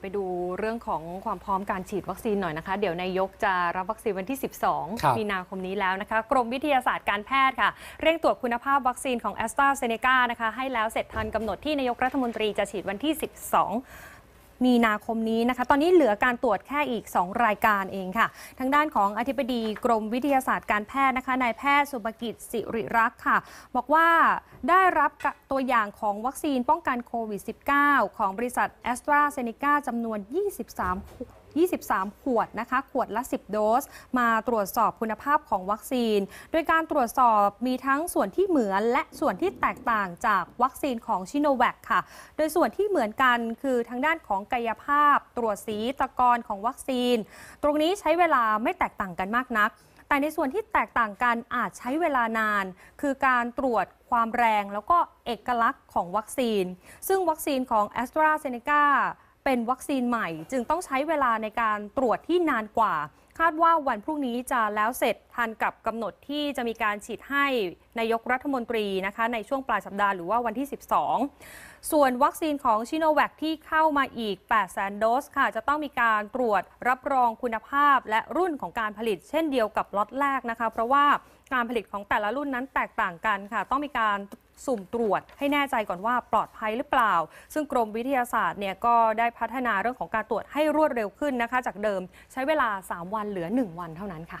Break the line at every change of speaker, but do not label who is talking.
ไปดูเรื่องของความพร้อมการฉีดวัคซีนหน่อยนะคะ เดี๋ยวนายกจะรับวัคซีนวันที่ 12 มีนาคมนี้แล้วนะคะ กรมวิทยาศาสตร์การแพทย์ค่ะ เร่งตรวจคุณภาพวัคซีนของแอสตราเซเนกานะคะ ให้แล้วเสร็จทันกำหนดที่นายกรัฐมนตรีจะฉีดวันที่ 12มีนาคมนี้นะคะ ตอนนี้เหลือการตรวจแค่อีก 2 รายการเองค่ะ ทางด้านของอธิบดีกรมวิทยาศาสตร์การแพทย์นะคะนายแพทย์สุภกิจสิริรักษ์ค่ะบอกว่าได้รับตัวอย่างของวัคซีนป้องกันโควิด -19 ของบริษัทแอสตราเซเนกาจำนวน 23 23 ขวดนะคะ ขวดละ10 โดส มาตรวจสอบคุณภาพของวัคซีน โดยการตรวจสอบมีทั้งส่วนที่เหมือน และส่วนที่แตกต่างจากวัคซีนของชิโนแวคค่ะโดยส่วนที่เหมือนกันคือทางด้านของกายภาพ ตรวจสีตะกอนของวัคซีน ตรงนี้ใช้เวลาไม่แตกต่างกันมากนัก แต่ในส่วนที่แตกต่างกันอาจใช้เวลานาน คือการตรวจความแรงแล้วก็เอกลักษณ์ของวัคซีนซึ่งวัคซีนของแอสตราเซเนกาเป็นวัคซีนใหม่จึงต้องใช้เวลาในการตรวจที่นานกว่า คาดว่าวันพรุ่งนี้จะแล้วเสร็จทันกับกำหนดที่จะมีการฉีดให้นายกรัฐมนตรีนะคะในช่วงปลายสัปดาห์หรือว่าวันที่ 12 ส่วนวัคซีนของชิโนแวคที่เข้ามาอีก8แสนโดสค่ะจะต้องมีการตรวจรับรองคุณภาพและรุ่นของการผลิตเช่นเดียวกับล็อตแรกนะคะเพราะว่าการผลิตของแต่ละรุ่นนั้นแตกต่างกันค่ะ ต้องมีการสุ่มตรวจให้แน่ใจก่อนว่าปลอดภัยหรือเปล่า ซึ่งกรมวิทยาศาสตร์เนี่ยก็ได้พัฒนาเรื่องของการตรวจให้รวดเร็วขึ้นนะคะ จากเดิมใช้เวลา 3 วันเหลือ 1 วันเท่านั้นค่ะ